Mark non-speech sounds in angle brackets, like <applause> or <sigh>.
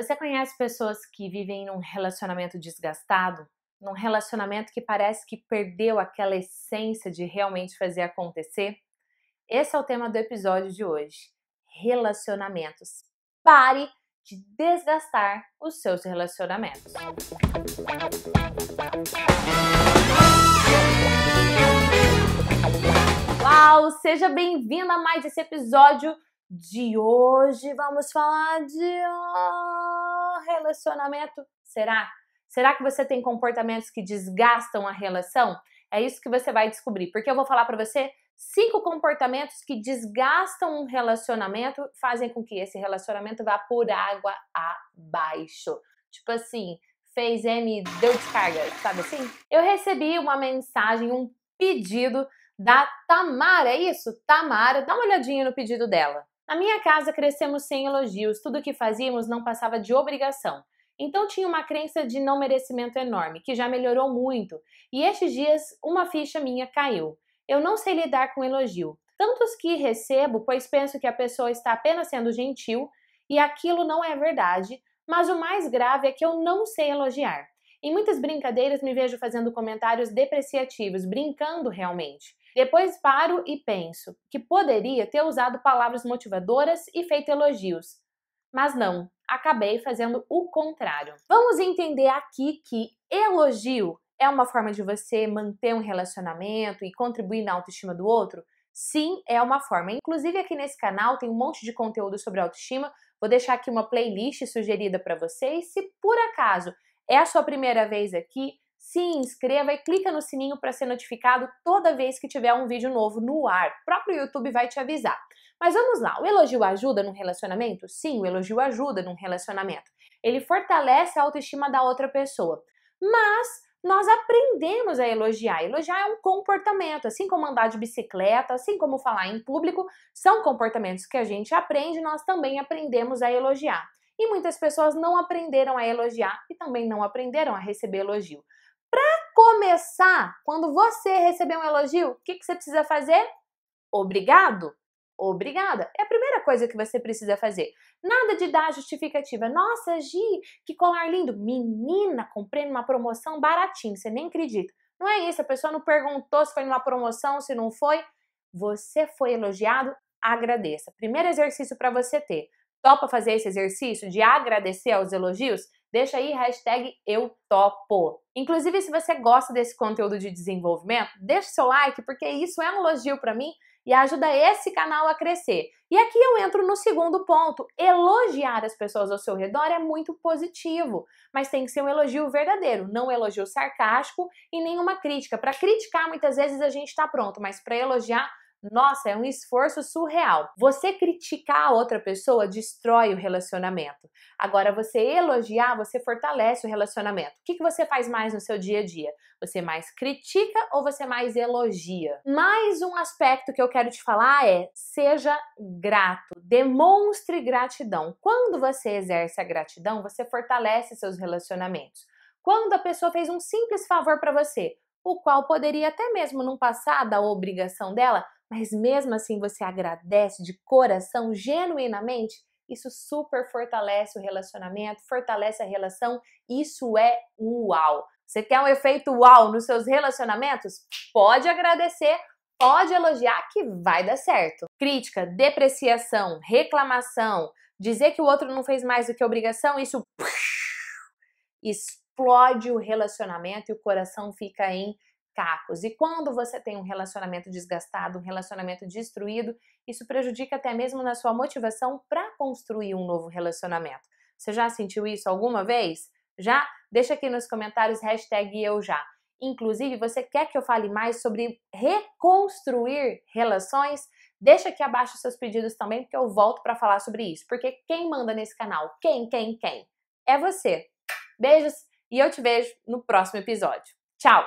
Você conhece pessoas que vivem num relacionamento desgastado? Num relacionamento que parece que perdeu aquela essência de realmente fazer acontecer? Esse é o tema do episódio de hoje: relacionamentos. Pare de desgastar os seus relacionamentos. Uau! Seja bem-vinda a mais esse episódio de hoje vamos falar de ah, relacionamento. Será? Será que você tem comportamentos que desgastam a relação? É isso que você vai descobrir, porque eu vou falar para você cinco comportamentos que desgastam um relacionamento, fazem com que esse relacionamento vá por água abaixo. Tipo assim, fez M, deu descarga, sabe assim? Eu recebi uma mensagem, um pedido da Tamara, é isso? Tamara, dá uma olhadinha no pedido dela. Na minha casa crescemos sem elogios, tudo que fazíamos não passava de obrigação. Então tinha uma crença de não merecimento enorme, que já melhorou muito. E estes dias uma ficha minha caiu. Eu não sei lidar com elogio. Tantos que recebo, pois penso que a pessoa está apenas sendo gentil e aquilo não é verdade, mas o mais grave é que eu não sei elogiar. Em muitas brincadeiras me vejo fazendo comentários depreciativos, brincando realmente. Depois paro e penso que poderia ter usado palavras motivadoras e feito elogios, mas não, acabei fazendo o contrário. Vamos entender aqui que elogio é uma forma de você manter um relacionamento e contribuir na autoestima do outro? Sim, é uma forma. Inclusive aqui nesse canal tem um monte de conteúdo sobre autoestima. Vou deixar aqui uma playlist sugerida para vocês. Se por acaso é a sua primeira vez aqui, se inscreva e clica no sininho para ser notificado toda vez que tiver um vídeo novo no ar. O próprio YouTube vai te avisar. Mas vamos lá, o elogio ajuda num relacionamento? Sim, o elogio ajuda num relacionamento. Ele fortalece a autoestima da outra pessoa. Mas nós aprendemos a elogiar. Elogiar é um comportamento, assim como andar de bicicleta, assim como falar em público, são comportamentos que a gente aprende, nós também aprendemos a elogiar. E muitas pessoas não aprenderam a elogiar e também não aprenderam a receber elogio. Para começar, quando você receber um elogio, o que, que você precisa fazer? Obrigado. Obrigada. É a primeira coisa que você precisa fazer. Nada de dar justificativa. Nossa, Gi, que colar lindo. Menina, comprei numa promoção baratinho, você nem acredita. Não é isso, a pessoa não perguntou se foi numa promoção, se não foi. Você foi elogiado, agradeça. Primeiro exercício para você ter. Topa fazer esse exercício de agradecer aos elogios? deixa aí hashtag eu topo. Inclusive, se você gosta desse conteúdo de desenvolvimento, deixa seu like, porque isso é um elogio para mim e ajuda esse canal a crescer. E aqui eu entro no segundo ponto. Elogiar as pessoas ao seu redor é muito positivo, mas tem que ser um elogio verdadeiro, não um elogio sarcástico e nenhuma crítica. Para criticar, muitas vezes a gente está pronto, mas para elogiar, nossa, é um esforço surreal. Você criticar a outra pessoa destrói o relacionamento. Agora, você elogiar, você fortalece o relacionamento. O que, que você faz mais no seu dia a dia? Você mais critica ou você mais elogia? Mais um aspecto que eu quero te falar é: seja grato, demonstre gratidão. Quando você exerce a gratidão, você fortalece seus relacionamentos. Quando a pessoa fez um simples favor para você, o qual poderia até mesmo não passar da obrigação dela, mas mesmo assim você agradece de coração, genuinamente, isso super fortalece o relacionamento, fortalece a relação, isso é uau. Você quer um efeito uau nos seus relacionamentos? Pode agradecer, pode elogiar que vai dar certo. Crítica, depreciação, reclamação, dizer que o outro não fez mais do que obrigação, isso <laughs> explode o relacionamento e o coração fica em cacos. E quando você tem um relacionamento desgastado, um relacionamento destruído, isso prejudica até mesmo na sua motivação para construir um novo relacionamento. Você já sentiu isso alguma vez? Já? Deixa aqui nos comentários hashtag eu já. Inclusive, você quer que eu fale mais sobre reconstruir relações? Deixa aqui abaixo seus pedidos também, porque eu volto para falar sobre isso. Porque quem manda nesse canal? Quem, quem, quem? É você. Beijos e eu te vejo no próximo episódio. Tchau!